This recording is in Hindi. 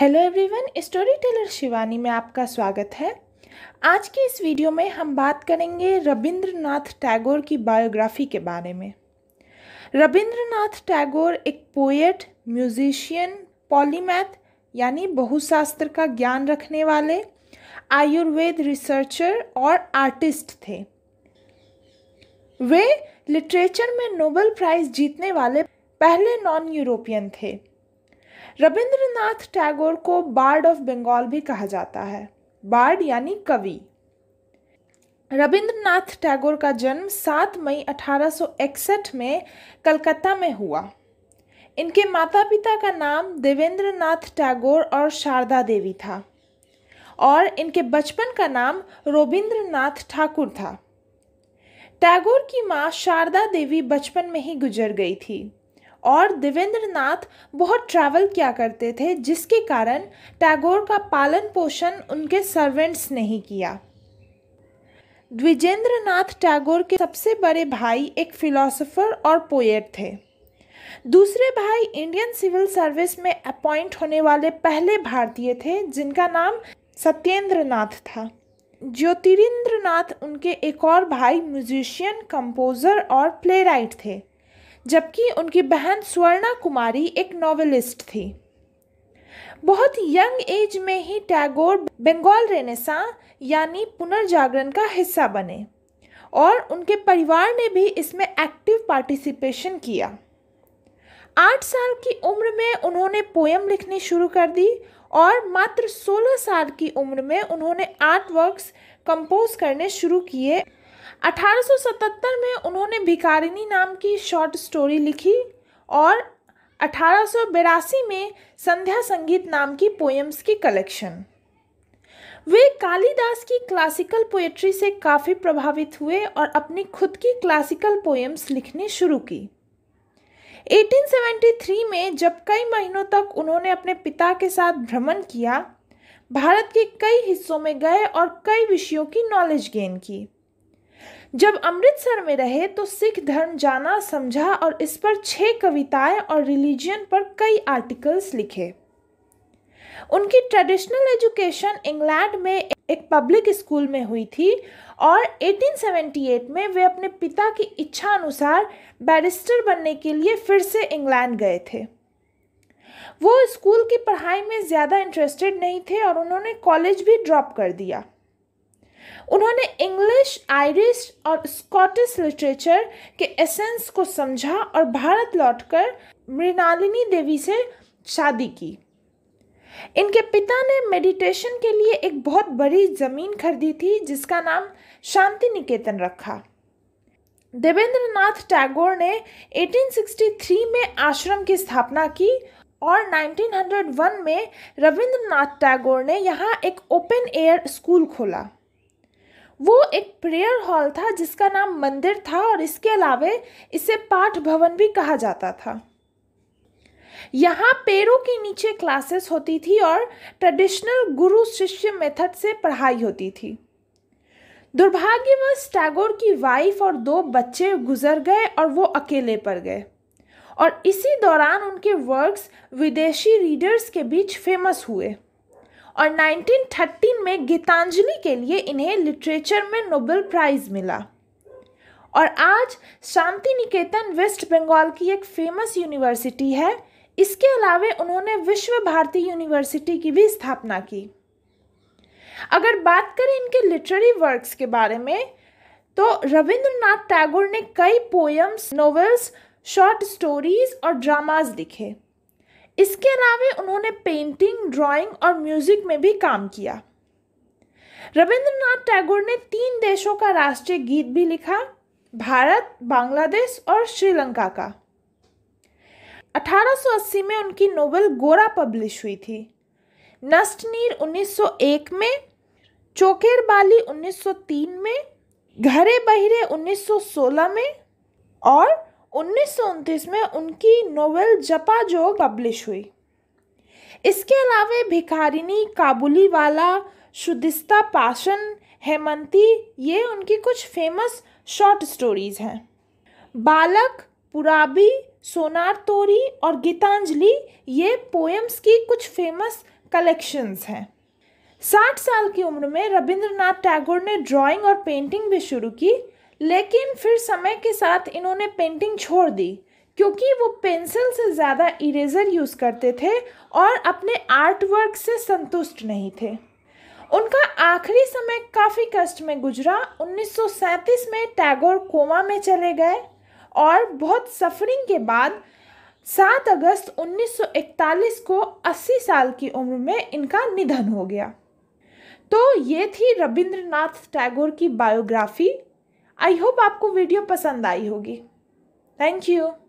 hello everyone story teller Shivani में आपका स्वागत है आज की इस वीडियो में हम बात करेंगे रविंद्रनाथ टैगोर की बायोग्राफी के बारे में रविंद्रनाथ टैगोर एक पोएट म्यूजिशियन पॉलीमैथ यानी बहुशास्त्र का ज्ञान रखने वाले आयुर्वेद रिसर्चर और आर्टिस्ट थे वे लिटरेचर में नोबेल प्राइज़ जीतने वाले पहले नॉन यूरोपियन थे रविंद्रनाथ टैगोर को बार्ड ऑफ बंगाल भी कहा जाता है बार्ड यानी कवि रविंद्रनाथ टैगोर का जन्म 7 मई 1861 में कलकत्ता में हुआ इनके माता पिता का नाम देवेंद्र नाथ टैगोर और शारदा देवी था और इनके बचपन का नाम रोबिंद्र ठाकुर था टैगोर की माँ शारदा देवी बचपन में ही गुजर गई थी और देवेंद्र नाथ बहुत ट्रैवल किया करते थे जिसके कारण टैगोर का पालन पोषण उनके सर्वेंट्स ने ही किया द्विजेंद्र नाथ टैगोर के सबसे बड़े भाई एक फिलोसोफर और पोएट थे दूसरे भाई इंडियन सिविल सर्विस में अपॉइंट होने वाले पहले भारतीय थे जिनका नाम सत्येंद्र नाथ था ज्योतिरिंद्र नाथ उनके एक और भाई म्यूजिशियन कंपोज़र और प्ले थे जबकि उनकी बहन स्वर्णा कुमारी एक नॉवेलिस्ट थी बहुत यंग एज में ही टैगोर बंगाल रेनेसा यानी पुनर्जागरण का हिस्सा बने और उनके परिवार ने भी इसमें एक्टिव पार्टिसिपेशन किया आठ साल की उम्र में उन्होंने पोएम लिखनी शुरू कर दी और मात्र सोलह साल की उम्र में उन्होंने आर्ट वर्क्स कंपोज करने शुरू किए 1877 में उन्होंने भिकारिनी नाम की शॉर्ट स्टोरी लिखी और अठारह में संध्या संगीत नाम की पोएम्स की कलेक्शन वे कालिदास की क्लासिकल पोएट्री से काफ़ी प्रभावित हुए और अपनी खुद की क्लासिकल पोएम्स लिखनी शुरू की 1873 में जब कई महीनों तक उन्होंने अपने पिता के साथ भ्रमण किया भारत के कई हिस्सों में गए और कई विषयों की नॉलेज गेन की जब अमृतसर में रहे तो सिख धर्म जाना समझा और इस पर छः कविताएं और रिलीजन पर कई आर्टिकल्स लिखे उनकी ट्रेडिशनल एजुकेशन इंग्लैंड में एक पब्लिक स्कूल में हुई थी और 1878 में वे अपने पिता की इच्छा अनुसार बैरिस्टर बनने के लिए फिर से इंग्लैंड गए थे वो स्कूल की पढ़ाई में ज़्यादा इंटरेस्टेड नहीं थे और उन्होंने कॉलेज भी ड्रॉप कर दिया उन्होंने इंग्लिश आयरिश और स्कॉटिश लिटरेचर के एसेंस को समझा और भारत लौटकर मृणालिनी देवी से शादी की इनके पिता ने मेडिटेशन के लिए एक बहुत बड़ी जमीन खरीदी थी जिसका नाम शांति निकेतन रखा देवेंद्रनाथ टैगोर ने 1863 में आश्रम की स्थापना की और 1901 में रविंद्रनाथ टैगोर ने यहाँ एक ओपन एयर स्कूल खोला वो एक प्रेयर हॉल था जिसका नाम मंदिर था और इसके अलावे इसे पाठ भवन भी कहा जाता था यहाँ पेड़ों के नीचे क्लासेस होती थी और ट्रेडिशनल गुरु शिष्य मेथड से पढ़ाई होती थी दुर्भाग्यवश टैगोर की वाइफ और दो बच्चे गुजर गए और वो अकेले पड़ गए और इसी दौरान उनके वर्क्स विदेशी रीडर्स के बीच फेमस हुए और 1913 में गीतांजलि के लिए इन्हें लिटरेचर में नोबेल प्राइज़ मिला और आज शांति निकेतन वेस्ट बंगाल की एक फेमस यूनिवर्सिटी है इसके अलावा उन्होंने विश्व भारती यूनिवर्सिटी की भी स्थापना की अगर बात करें इनके लिटरेरी वर्क्स के बारे में तो रविंद्रनाथ टैगोर ने कई पोएम्स नॉवेल्स शॉर्ट स्टोरीज और ड्रामाज लिखे इसके अलावा उन्होंने पेंटिंग ड्राइंग और म्यूजिक में भी काम किया रविंद्रनाथ टैगोर ने तीन देशों का राष्ट्रीय गीत भी लिखा भारत बांग्लादेश और श्रीलंका का 1880 में उनकी नोवेल गोरा पब्लिश हुई थी नस्टनीर 1901 में चोकेर बाली 1903 में घरे बहिरे 1916 में और उन्नीस में उनकी नोवेल जपा जो पब्लिश हुई इसके अलावा भिखारिनी काबुली वाला शुदिस्ता पाशन हेमंती ये उनकी कुछ फेमस शॉर्ट स्टोरीज़ हैं बालक पुराबी सोनार तोरी और गीतांजलि ये पोएम्स की कुछ फेमस कलेक्शंस हैं साठ साल की उम्र में रविंद्रनाथ टैगोर ने ड्राइंग और पेंटिंग भी शुरू की लेकिन फिर समय के साथ इन्होंने पेंटिंग छोड़ दी क्योंकि वो पेंसिल से ज़्यादा इरेज़र यूज़ करते थे और अपने आर्ट वर्क से संतुष्ट नहीं थे उनका आखिरी समय काफ़ी कष्ट में गुजरा 1937 में टैगोर कोमा में चले गए और बहुत सफरिंग के बाद 7 अगस्त 1941 को 80 साल की उम्र में इनका निधन हो गया तो ये थी रविंद्रनाथ टैगोर की बायोग्राफी आई होप आपको वीडियो पसंद आई होगी थैंक यू